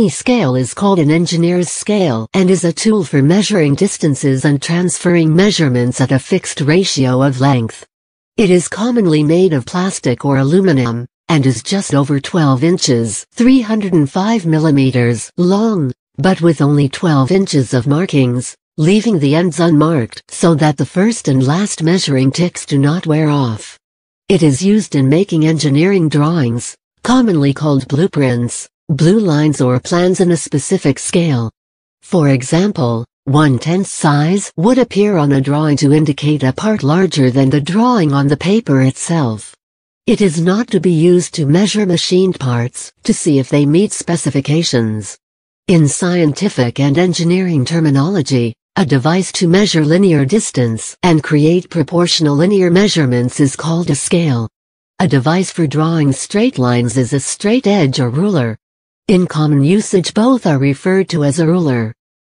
Any scale is called an engineer's scale and is a tool for measuring distances and transferring measurements at a fixed ratio of length. It is commonly made of plastic or aluminum, and is just over 12 inches 305 millimeters long, but with only 12 inches of markings, leaving the ends unmarked so that the first and last measuring ticks do not wear off. It is used in making engineering drawings, commonly called blueprints, blue lines or plans in a specific scale. For example, one-tenth size would appear on a drawing to indicate a part larger than the drawing on the paper itself. It is not to be used to measure machined parts to see if they meet specifications. In scientific and engineering terminology, a device to measure linear distance and create proportional linear measurements is called a scale. A device for drawing straight lines is a straight edge or ruler. In common usage both are referred to as a ruler.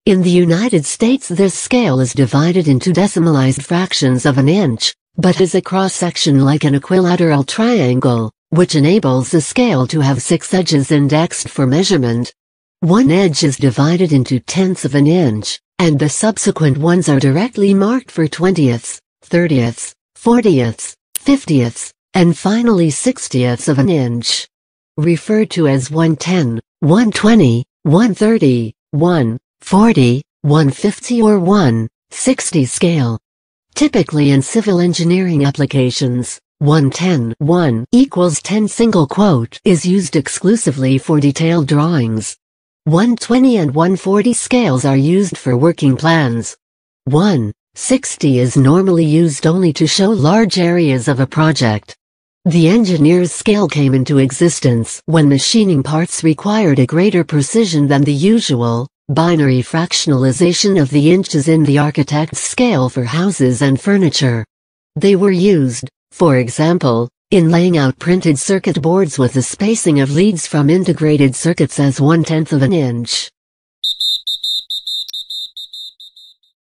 In the United States this scale is divided into decimalized fractions of an inch, but is a cross-section like an equilateral triangle, which enables the scale to have six edges indexed for measurement. One edge is divided into tenths of an inch, and the subsequent ones are directly marked for twentieths, thirtieths, fortieths, fiftieths, and finally sixtieths of an inch referred to as 110, 120, 130, 140, 150 or 160 scale. Typically in civil engineering applications, 110 1 equals 10 single quote is used exclusively for detailed drawings. 120 and 140 scales are used for working plans. 160 is normally used only to show large areas of a project. The engineer's scale came into existence when machining parts required a greater precision than the usual, binary fractionalization of the inches in the architect's scale for houses and furniture. They were used, for example, in laying out printed circuit boards with the spacing of leads from integrated circuits as one-tenth of an inch.